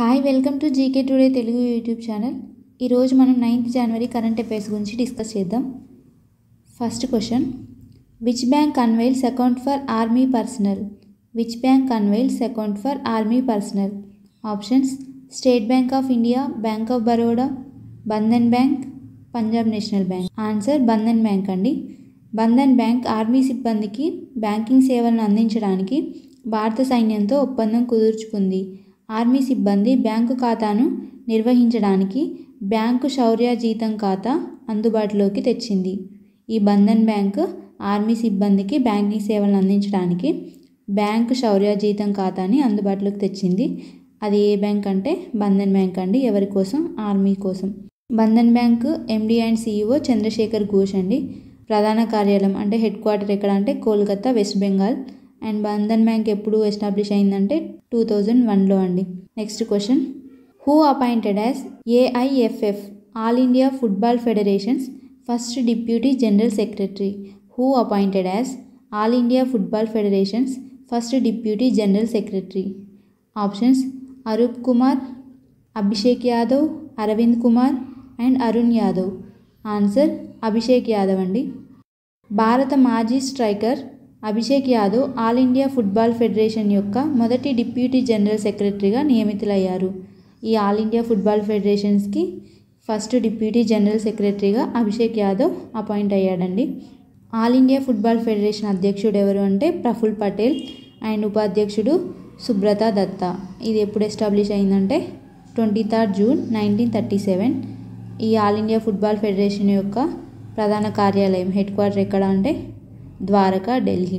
hi welcome to GK today Telugu YouTube channel ఈరోజు మనం ninth January current affairs గురించి discuss చేద్దాం first question which bank unveils account for army personnel which bank unveils account for army personnel options State Bank of India Bank of Baroda Bandhan bank Punjab National Bank answer Bandhan bank అండి Bandhan bank army సిబ్బందికి banking సేవలను అందించడానికి భారత సైన్యంతో ఒప్పందం కుదుర్చుకుంది army సిబ్బంది bank ఖాతాను నిర్వహించడానికి బ్యాంకు శౌర్య జీతం ఖాతా అందుబాటులోకి తెచ్చింది ఈ బంధన్ బ్యాంకు ఆర్మీ సిబ్బందికి బ్యాంకింగ్ సేవలను అందించడానికి బ్యాంకు శౌర్య జీతం ఖాతాని అందుబాటులోకి తెచ్చింది అది ఏ బ్యాంక్ అంటే బంధన్ బ్యాంక్ అండి ఎవరి కోసం ఆర్మీ కోసం Bandhan bank MD and CEO Chandrashekhar Ghosh అండి ప్రధాన కార్యాలయం అంటే హెడ్ క్వార్టర్ ఎక్కడ అంటే Kolkata West Bengal and Bandhan bank ఎప్పుడు ఎస్టాబ్లిష్ అయిందంటే టూ థౌజండ్ వన్లో అండి next question who appointed as AIFF All India Football Federation's first deputy general secretary who appointed as All India Football Federation's first deputy general secretary options Arup Kumar Abhishek Yadav Arvind Kumar and Arun Yadav answer Abhishek Yadav అండి భారత మాజీ striker Abhishek Yadav All India Football Federation యొక్క మొదటి deputy general సెక్రటరీగా నియమితులయ్యారు ఈ All India Football ఫెడరేషన్స్కి first deputy general సెక్రటరీగా అభిషేక్ యాదవ్ అపాయింట్ అయ్యాడండి ఆల్ ఇండియా ఫుట్బాల్ ఫెడరేషన్ అధ్యక్షుడు ఎవరు అంటే ప్రఫుల్ పటేల్ అండ్ ఉపాధ్యక్షుడు సుబ్రత దత్తా ఇది ఎప్పుడు ఎస్టాబ్లిష్ అయిందంటే twenty third June nineteen thirty seven ఈ ఆల్ ఇండియా ఫుట్బాల్ ఫెడరేషన్ యొక్క ప్రధాన కార్యాలయం హెడ్ క్వార్టర్ ఎక్కడ అంటే Dwarka Delhi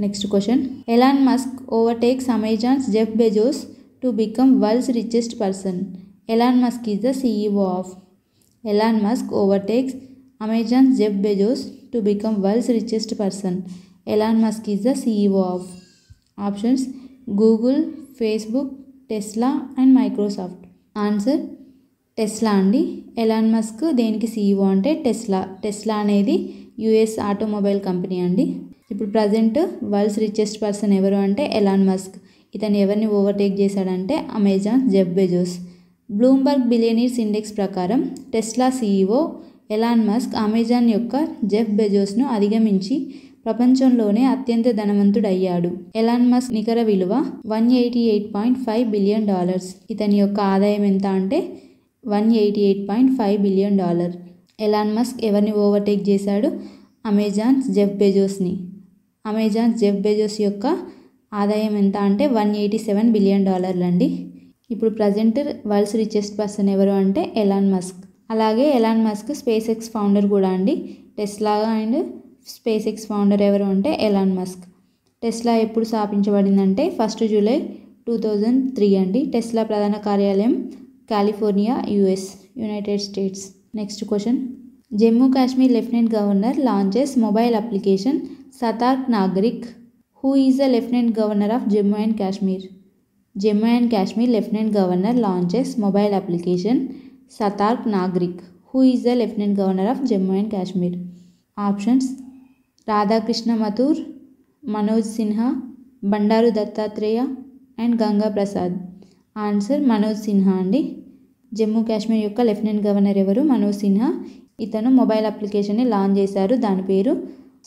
next question Elon Musk overtakes Amazon Jeff Bezos to become world richest person Elon Musk is the CEO of Elon Musk overtakes Amazon Jeff Bezos to become world richest person Elon Musk is the CEO of option Google Facebook Tesla and Microsoft answer Tesla अंडी एला Musk दे CEO अंटे Tesla Tesla अने US automobile company అండి ఇప్పుడు present world's richest person ఎవరు అంటే Elon Musk ఇతను ఎవరిని ఓవర్టేక్ చేశాడంటే Amazon Jeff Bezos Bloomberg billionaires index ప్రకారం Tesla CEO Elon Musk Amazon యొక్క జెఫ్ బెజోస్ను అధిగమించి ప్రపంచంలోనే అత్యంత ధనవంతుడయ్యాడు ఎలాన్ మస్క్ నికర విలువ one eighty eight point five billion dollars ఇతని యొక్క ఆదాయం ఎంత అంటే one eighty eight point five billion dollar Elon Musk ఎవరిని ఓవర్టేక్ చేశాడు అమెజాన్ జెఫ్ బెజోస్ని అమెజాన్ జెఫ్ బెజోస్ యొక్క ఆదాయం ఎంత అంటే వన్ ఎయిటీ సెవెన్ బిలియన్ డాలర్లు అండి ఇప్పుడు ప్రజెంట్ వరల్డ్స్ రిచెస్ట్ పర్సన్ ఎవరు అంటే ఎలాన్ మస్క్ అలాగే Elon Musk SpaceX founder కూడా అండి Tesla and SpaceX founder ఎవరు అంటే ఎలాన్ మస్క్ టెస్లా ఎప్పుడు స్థాపించబడిందంటే first July two thousand three అండి టెస్లా ప్రధాన కార్యాలయం California US United States next question Jammu Kashmir lieutenant governor launches mobile application Satark Nagrik who is the lieutenant governor of Jammu and Kashmir Jammu and Kashmir lieutenant governor launches mobile application Satark Nagrik who is the lieutenant governor of Jammu and Kashmir options Radhakrishna Mathur Manoj Sinha Bandaru Dattatreya and Ganga Prasad answer Manoj Sinha అండి జమ్మూ కాశ్మీర్ యొక్క lieutenant governor ఎవరు మనోజ్ సిన్హా ఇతను mobile అప్లికేషన్ని launch చేశారు దాని పేరు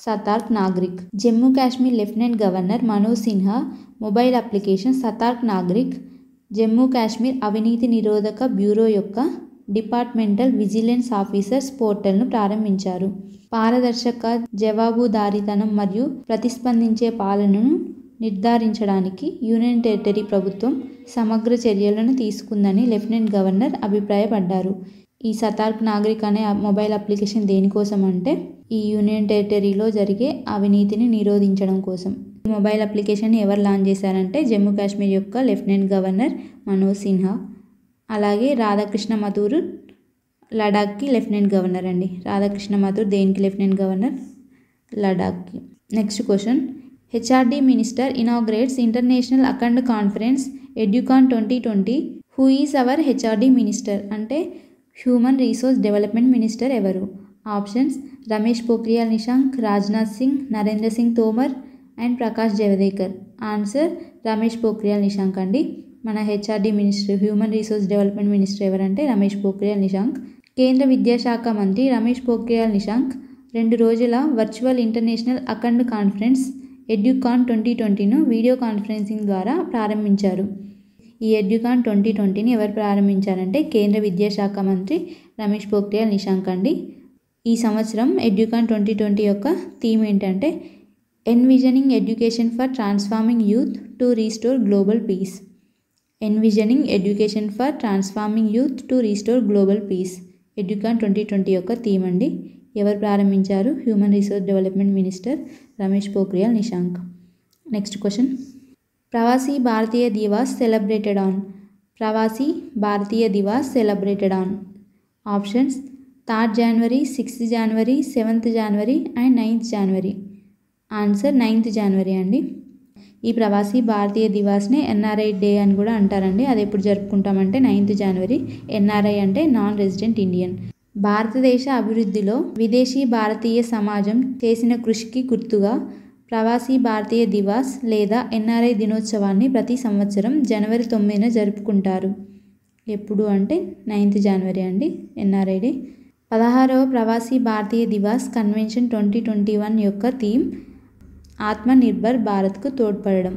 Satark Nagrik Jammu Kashmir lieutenant governor Manoj Sinha mobile application Satark Nagrik Jammu Kashmir అవినీతి నిరోధక bureau యొక్క డిపార్ట్మెంటల్ విజిలెన్స్ ఆఫీసర్స్ పోర్టల్ను ప్రారంభించారు పారదర్శక జవాబుదారీతనం మరియు ప్రతిస్పందించే పాలనను నిర్ధారించడానికి యూనియన్ టెరిటరీ ప్రభుత్వం సమగ్ర చర్యలను తీసుకుందని లెఫ్టినెంట్ గవర్నర్ అభిప్రాయపడ్డారు ఈ సతార్క్ నాగరిక్ అనే మొబైల్ అప్లికేషన్ దేనికోసం అంటే ఈ యూనియన్ టెరిటరీలో జరిగే అవినీతిని నిరోధించడం కోసం ఈ మొబైల్ అప్లికేషన్ ఎవరు లాంచ్ చేశారంటే జమ్మూ కాశ్మీర్ యొక్క లెఫ్టినెంట్ గవర్నర్ మనోజ్ సిన్హా అలాగే రాధాకృష్ణ మధూరు లడాక్కి లెఫ్టినెంట్ గవర్నర్ అండి రాధాకృష్ణ మధూర్ దేనికి లెఫ్టినెంట్ గవర్నర్ లడాఖ్కి next question HRD minister inaugurates international Akhand conference Educon twenty twenty who is our HRD minister అంటే హ్యూమన్ రీసోర్స్ డెవలప్మెంట్ మినిస్టర్ ఎవరు ఆప్షన్స్ రమేష్ పోఖ్రియాల్ నిషాంక్ రాజ్నాథ్ సింగ్ నరేంద్ర సింగ్ తోమర్ అండ్ ప్రకాష్ జవదేకర్ ఆన్సర్ రమేష్ పోఖ్రియాల్ నిషాంక్ అండి మన HRD minister human resource development minister ఎవరంటే రమేష్ పోఖ్రియాల్ నిషాంక్ కేంద్ర విద్యాశాఖ మంత్రి రమేష్ పోఖ్రియాల్ నిషాంక్ రెండు రోజుల virtual international Akhand conference Educon twenty ట్వంటీను వీడియో కాన్ఫరెన్సింగ్ ద్వారా ప్రారంభించారు ఈ ఎడ్యుకాన్ ట్వంటీ ట్వంటీని ఎవరు ప్రారంభించారంటే కేంద్ర విద్యాశాఖ మంత్రి రమేష్ పోఖ్రియాల్ నిశాంక్ అండి ఈ సంవత్సరం ఎడ్యుకాన్ ట్వంటీ ట్వంటీ యొక్క థీమ్ ఏంటంటే envisioning education for transforming youth to restore global peace envisioning education for transforming youth to restore global peace Educon twenty twenty యొక్క థీమ్ అండి ఎవరు ప్రారంభించారు human resource development minister Ramesh Pokhriyal Nishank next question Pravasi Bharatiya Divas celebrated on Pravasi Bharatiya Divas celebrated on options third January sixth January seventh January and ninth January answer ninth January అండి ఈ ప్రవాసీ Bharatiya దివాస్ని NRI day అని కూడా అంటారండి అది ఎప్పుడు జరుపుకుంటామంటే నైన్త్ జనవరి ఎన్ఆర్ఐ అంటే నాన్ రెసిడెంట్ ఇండియన్ భారతదేశ అభివృద్ధిలో విదేశీ భారతీయ సమాజం చేసిన కృషికి గుర్తుగా ప్రవాసీ భారతీయ దివాస్ లేదా ఎన్ఆర్ఐ దినోత్సవాన్ని ప్రతి సంవత్సరం జనవరి తొమ్మిదిన జరుపుకుంటారు ఎప్పుడు అంటే నైన్త్ జనవరి అండి ఎన్ఆర్ఐ డే పదహారవ Pravasi Bharatiya Divas convention twenty twenty one యొక్క థీమ్ ఆత్మనిర్భర్ భారత్కు తోడ్పడడం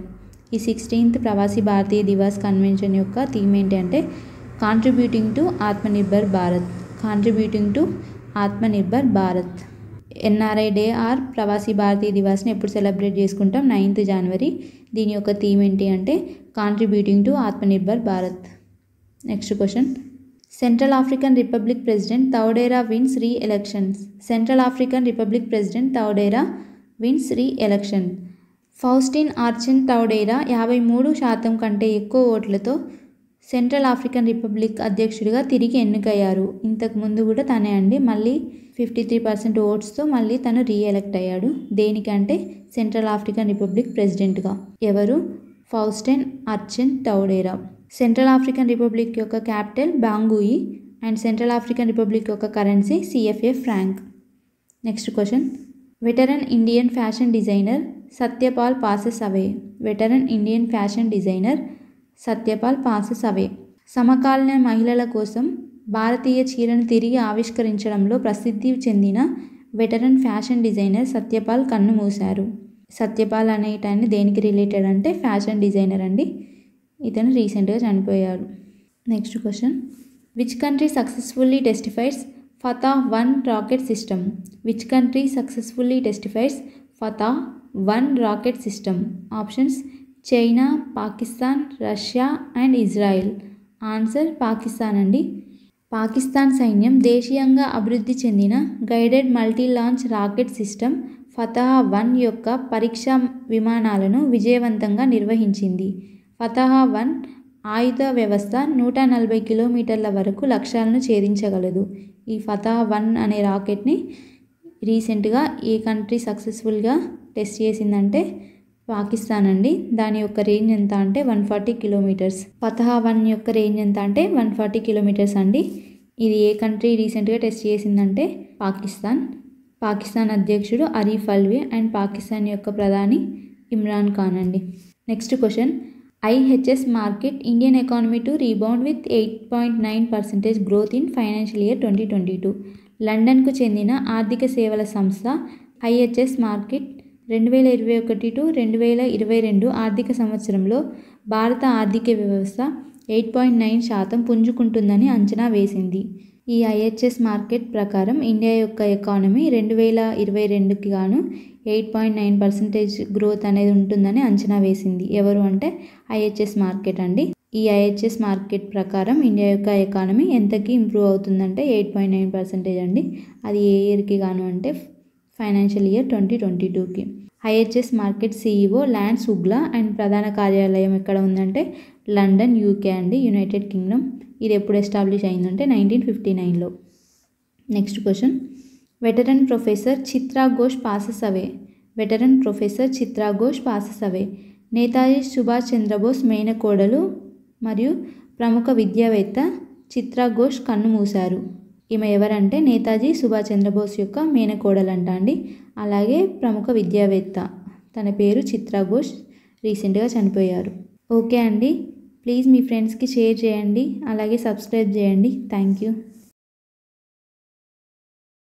ఈ సిక్స్టీన్త్ ప్రవాసీ భారతీయ దివాస్ కన్వెన్షన్ యొక్క థీమ్ ఏంటి అంటే contributing to Atmanirbhar Bharat contributing to Atmanirbhar Bharat NRI day or Pravasi Bharatiya దివాస్ని ఎప్పుడు సెలబ్రేట్ చేసుకుంటాం నైన్త్ జనవరి దీని యొక్క థీమ్ ఏంటి అంటే contributing to Atmanirbhar Bharat next question Central African Republic president Touadera wins re elections Central African Republic president Touadera wins re election Faustin Archange Touadera యాభై మూడు శాతం కంటే ఎక్కువ ఓట్లతో సెంట్రల్ ఆఫ్రికన్ రిపబ్లిక్ అధ్యక్షుడిగా తిరిగి ఎన్నికయ్యారు ఇంతకు ముందు కూడా తనే అండి మళ్ళీ ఫిఫ్టీ త్రీ పర్సెంట్ ఓట్స్తో మళ్ళీ తను రీఎలెక్ట్ అయ్యాడు దేనికంటే సెంట్రల్ ఆఫ్రికన్ రిపబ్లిక్ ప్రెసిడెంట్గా ఎవరు Faustin Archange Touadera Central African Republic యొక్క capital Bangui and Central African Republic యొక్క currency CFA franc next question veteran Indian fashion designer Satyapal passes away veteran Indian fashion designer Satyapal passes away సమకాలీన మహిళల కోసం భారతీయ చీరను తిరిగి ఆవిష్కరించడంలో ప్రసిద్ధి చెందిన వెటరన్ ఫ్యాషన్ డిజైనర్ సత్యపాల్ కన్ను మూశారు సత్యపాల్ అనేటాన్ని దేనికి రిలేటెడ్ అంటే ఫ్యాషన్ డిజైనర్ అండి ఇతను రీసెంట్గా చనిపోయాడు next question which country successfully testfires Fatah one rocket system which country successfully testfires Fatah one rocket system options China Pakistan Russia and Israel answer Pakistan అండి పాకిస్తాన్ సైన్యం దేశీయంగా అభివృద్ధి చెందిన guided multi launch rocket system Fatah one యొక్క పరీక్ష విమానాలను విజయవంతంగా నిర్వహించింది ఫతహా వన్ ఆయుధ వ్యవస్థ నూట నలభై కిలోమీటర్ల వరకు లక్ష్యాలను ఛేదించగలదు ఈ ఫతహా వన్ అనే రాకెట్ని రీసెంట్గా ఏ కంట్రీ సక్సెస్ఫుల్గా టెస్ట్ చేసిందంటే పాకిస్తాన్ అండి దాని యొక్క రేంజ్ ఎంత అంటే వన్ ఫార్టీ కిలోమీటర్స్ పతహావన్ యొక్క రేంజ్ ఎంత అంటే వన్ ఫార్టీ కిలోమీటర్స్ అండి ఇది ఏ కంట్రీ రీసెంట్గా టెస్ట్ చేసిందంటే పాకిస్తాన్ పాకిస్తాన్ అధ్యక్షుడు అరీఫ్ అల్వీ అండ్ పాకిస్తాన్ యొక్క ప్రధాని ఇమ్రాన్ ఖాన్ అండి next question IHS Markit Indian economy to rebound with eight point nine percentage growth in financial year twenty twenty two లండన్కు చెందిన ఆర్థిక సేవల సంస్థ ఐహెచ్ఎస్ మార్కెట్ రెండు వేల ఇరవై ఒకటి టు రెండు వేల ఇరవై రెండు ఆర్థిక సంవత్సరంలో భారత ఆర్థిక వ్యవస్థ ఎయిట్ పాయింట్ నైన్ శాతం పుంజుకుంటుందని అంచనా వేసింది ఈ ఐహెచ్ఎస్ మార్కెట్ ప్రకారం ఇండియా యొక్క ఎకానమీ రెండు వేల ఇరవై రెండుకి గాను eight point nine percentage growth అనేది ఉంటుందని అంచనా వేసింది ఎవరు అంటే ఐహెచ్ఎస్ మార్కెట్ అండి ఈ ఐహెచ్ఎస్ మార్కెట్ ప్రకారం ఇండియా యొక్క ఎకానమీ ఎంతకి ఇంప్రూవ్ అవుతుందంటే ఎయిట్ పాయింట్ నైన్ పర్సెంటేజ్ అండి అది ఏ ఇయర్కి గాను అంటే ఫైనాన్షియల్ ఇయర్ ట్వంటీ ట్వంటీ టూకి IHS Markit CEO Lance Uggla and ప్రధాన కార్యాలయం ఎక్కడ ఉందంటే లండన్ యూకే అండి యునైటెడ్ కింగ్డమ్ ఇది ఎప్పుడు ఎస్టాబ్లిష్ అయిందంటే నైన్టీన్ ఫిఫ్టీ నైన్లో next question veteran professor Chitra Ghosh passes away veteran professor Chitra Ghosh passes away Netaji Subhash Chandrabose మేనకోడలు మరియు ప్రముఖ విద్యావేత్త చిత్రా ఘోష్ కన్ను మూశారు ఈమె ఎవరంటే నేతాజీ సుభాష్ చంద్రబోస్ యొక్క మేనకోడలంట అండి అలాగే ప్రముఖ విద్యావేత్త తన పేరు చిత్రా ఘోష్ రీసెంట్గా చనిపోయారు ఓకే అండి ప్లీజ్ మీ ఫ్రెండ్స్కి షేర్ చేయండి అలాగే సబ్స్క్రైబ్ చేయండి థ్యాంక్ యూ